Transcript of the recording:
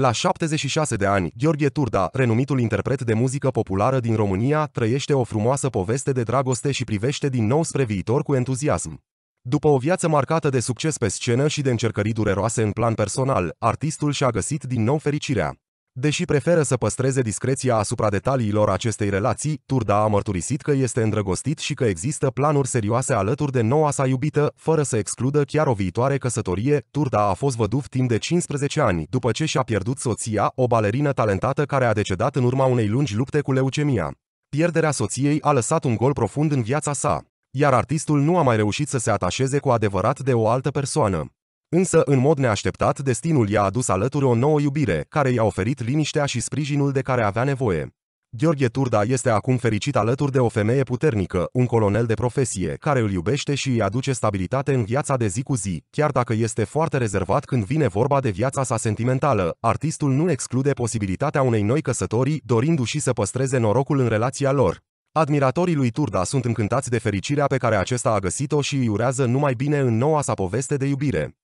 La 76 de ani, Gheorghe Turda, renumitul interpret de muzică populară din România, trăiește o frumoasă poveste de dragoste și privește din nou spre viitor cu entuziasm. După o viață marcată de succes pe scenă și de încercări dureroase în plan personal, artistul și-a găsit din nou fericirea. Deși preferă să păstreze discreția asupra detaliilor acestei relații, Turda a mărturisit că este îndrăgostit și că există planuri serioase alături de noua sa iubită, fără să excludă chiar o viitoare căsătorie. Turda a fost văduv timp de 15 ani, după ce și-a pierdut soția, o balerină talentată care a decedat în urma unei lungi lupte cu leucemia. Pierderea soției a lăsat un gol profund în viața sa, iar artistul nu a mai reușit să se atașeze cu adevărat de o altă persoană. Însă, în mod neașteptat, destinul i-a adus alături o nouă iubire, care i-a oferit liniștea și sprijinul de care avea nevoie. Gheorghe Turda este acum fericit alături de o femeie puternică, un colonel de profesie, care îl iubește și îi aduce stabilitate în viața de zi cu zi. Chiar dacă este foarte rezervat când vine vorba de viața sa sentimentală, artistul nu exclude posibilitatea unei noi căsătorii, dorindu-și să păstreze norocul în relația lor. Admiratorii lui Turda sunt încântați de fericirea pe care acesta a găsit-o și îi urează numai bine în noua sa poveste de iubire.